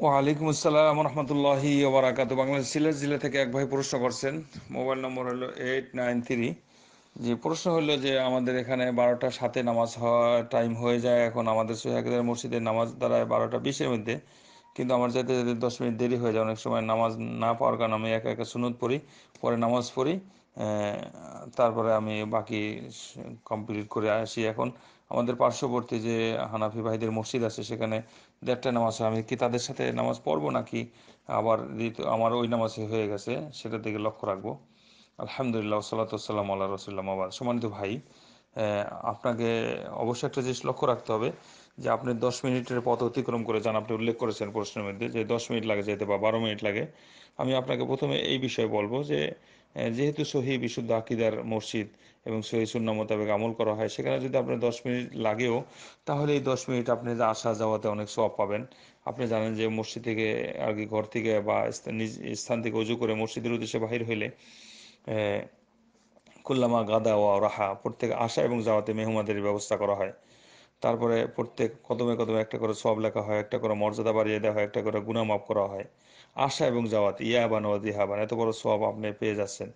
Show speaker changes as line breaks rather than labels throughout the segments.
ওয়ালাইকুম আসসালাম রহমতুল্লাহি ওবরাকাত বাংলাদেশ সিলেট জেলা থেকে এক ভাই প্রশ্ন করছেন মোবাইল নম্বর হলো এইট নাইন থ্রি যে প্রশ্ন হলো যে আমাদের এখানে বারোটা সাথে নামাজ হওয়া টাইম হয়ে যায় এখন আমাদের সোহাকেদার মসজিদের নামাজ দাঁড়ায় বারোটা বিশের মধ্যে কিন্তু আমার যেতে যেতে দশ মিনিট দেরি হয়ে যায় অনেক সময় নামাজ না পাওয়ার কারণে আমি একা একা সুনুদ পড়ি পরে নামাজ পড়ি তারপরে আমি বাকি কমপ্লিট করে আসি এখন আমাদের পার্শ্ববর্তী যে হানাফি ভাইদের মসজিদ আছে সেখানে দেড়টা নামাজ হয় আমি কি তাদের সাথে নামাজ পড়বো নাকি আবার আমার ওই নামাজ হয়ে গেছে সেটার দিকে লক্ষ্য রাখবো আলহামদুলিল্লাহ সাল্লাতাম আল্লাহ রসুল্লাম আবার সম্মানিত ভাই আপনাকে অবশ্যই একটা জিনিস লক্ষ্য রাখতে হবে যে আপনি দশ মিনিটের পথ অতিক্রম করে যান আপনি উল্লেখ করেছেন প্রশ্নের মধ্যে যে দশ মিনিট লাগে যেতে বা বারো মিনিট লাগে আমি আপনাকে প্রথমে এই বিষয়ে বলবো যে যেহেতু সহি বিশুদ্ধ আকিদার মসজিদ এবং সহি সুন্না মোতাবেক আমল করা হয় সেখানে যদি আপনার দশ মিনিট লাগেও তাহলে এই দশ মিনিট আপনি আসা যাওয়াতে অনেক সব পাবেন আপনি জানেন যে মসজিদ থেকে আর কি ঘর থেকে বা নিজ স্থান থেকে উজু করে মসজিদের উদ্দেশ্যে বাহির হইলে কুল্লামা গাদা ওয়া রাহা প্রত্যেক আসা এবং যাওয়াতে মেহমাদের ব্যবস্থা করা হয় তারপরে প্রত্যেক কদমে কদমে একটা করে সব লেখা হয় একটা করে মর্যাদা বাড়িয়ে দেওয়া হয় একটা করে গুণা মাফ করা হয় আশা এবং যাওয়াত ইয়াবান ওয়াদি হাবান এত বড় সব আপনি পেয়ে যাচ্ছেন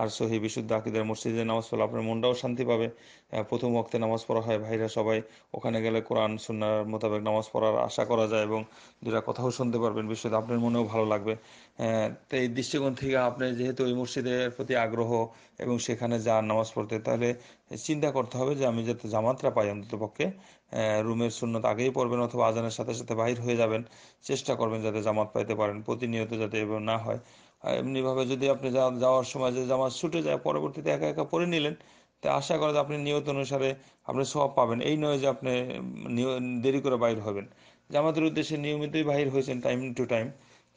আর সহি বিশুদ্ধ আকিদের মসজিদে নামাজ পড়লে আপনার মনটাও শান্তি পাবে প্রথম অক্তে নামাজ পড়া হয় ভাইরা সবাই ওখানে গেলে কোরআন সুন্নার মোতাবেক নামাজ পড়ার আশা করা যায় এবং দুটা কথাও শুনতে পারবেন বিশুদ্ধ আপনার মনেও ভালো লাগবে তো এই দৃষ্টিকোণ থেকে আপনি যেহেতু ওই মসজিদের প্রতি আগ্রহ এবং সেখানে যান নামাজ পড়তে তাহলে চিন্তা করতে হবে যে আমি যাতে জামাতটা পাই অন্তত পক্ষে রুমের শূন্যত আগেই পড়বেন অথবা আজানের সাথে সাথে বাহির হয়ে যাবেন চেষ্টা করবেন যাতে জামাত পাইতে পারেন প্রতিনিয়ত যাতে এবং না হয় এমনিভাবে যদি আপনি যাওয়ার সময় যদি জামাত ছুটে যায় পরবর্তীতে একা একা পড়ে নিলেন তা আশা করা আপনি নিয়ত অনুসারে আপনি সব পাবেন এই নয় যে আপনি দেরি করে বাইর হবেন জামাতের উদ্দেশ্যে নিয়মিতই বাহির হয়েছেন টাইম টু টাইম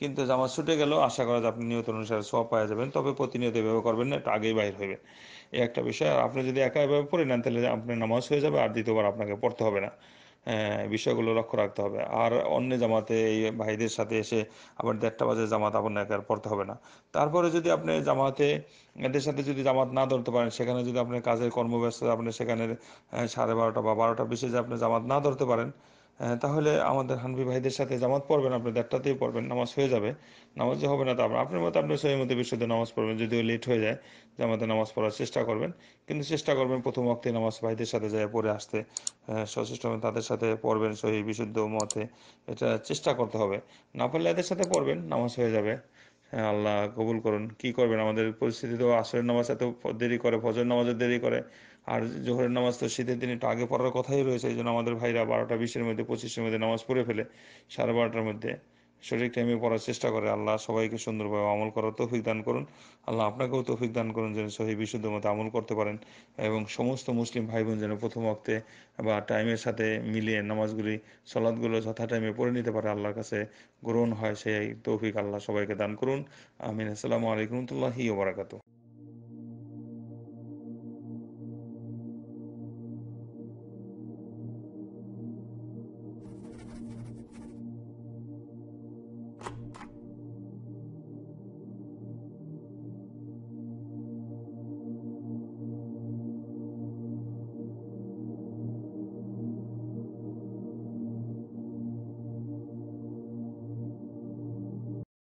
কিন্তু জামা ছুটে গেল আশা করা যায় আপনি নিয়ত অনুসারে সোয়া পাওয়া যাবেন তবে প্রতিনিয়ত এভাবে করবেন না এটা আগেই বাইর হইবে এই একটা বিষয় আর আপনি যদি একা এভাবে পড়ে নেন তাহলে আপনার নামাজ হয়ে যাবে আর দ্বিতীয়বার আপনাকে পড়তে হবে না হ্যাঁ, বিষয়গুলো লক্ষ্য রাখতে হবে আর অন্য জামাতে এই ভাইদের সাথে এসে আবার দেড়টা বাজে জামাত আপনাকে আর পড়তে হবে না তারপরে যদি আপনি জামাতে এদের সাথে যদি জামাত না ধরতে পারেন সেখানে যদি আপনার কাজের কর্মব্যস্ততা আপনি সেখানে হ্যাঁ, সাড়ে বারোটা বা বারোটা বেশি যদি আপনি জামাত না ধরতে পারেন তাহলে আমাদের হানফি ভাইদের সাথে জামাত পড়বেন আপনি দেড়টাতেই পড়বেন নামাজ হয়ে যাবে নামাজ হবে না তো আপনার আপনার মতো আপনি সহি মতো বিশুদ্ধ নামাজ পড়বেন যদিও লেট হয়ে যায় জামাতে নামাজ পড়ার চেষ্টা করবেন কিন্তু চেষ্টা করবেন প্রথম অক্তে নামাজ ভাইদের সাথে যায় পড়ে আসতে সচেষ্ট হবেন তাদের সাথে পড়বেন সহি বিশুদ্ধ মতে এটা চেষ্টা করতে হবে না পারলে এদের সাথে পড়বেন নামাজ হয়ে যাবে হ্যাঁ আল্লাহ কবুল করুন কি করবেন আমাদের পরিস্থিতি তো আসরের নামাজ এত দেরি করে ফজরের নামাজও দেরি করে আর জোহরের নামাজ তো শীতের দিন একটু আগে পড়ার কথাই রয়েছে এই জন্য আমাদের ভাইরা বারোটা বিশের মধ্যে পঁচিশের মধ্যে নামাজ পড়ে ফেলে সাড়ে বারোটার মধ্যে সঠিক টাইমে পড়ার চেষ্টা করে আল্লাহ সবাইকে সুন্দরভাবে আমল করার তৌফিক দান করুন আল্লাহ আপনাকেও তৌফিক দান করুন যেন সহি বিশুদ্ধ মতো আমল করতে পারেন এবং সমস্ত মুসলিম ভাই বোন যেন প্রথম অক্তে বা টাইমের সাথে মিলিয়ে নামাজগুলি সলাদগুলো যথা টাইমে পড়ে নিতে পারে আল্লাহর কাছে গ্রহণ হয় সেই তৌফিক আল্লাহ সবাইকে দান করুন আমিন আসসালামু আলাইকুম তুল্লাহি ওবরাকাতু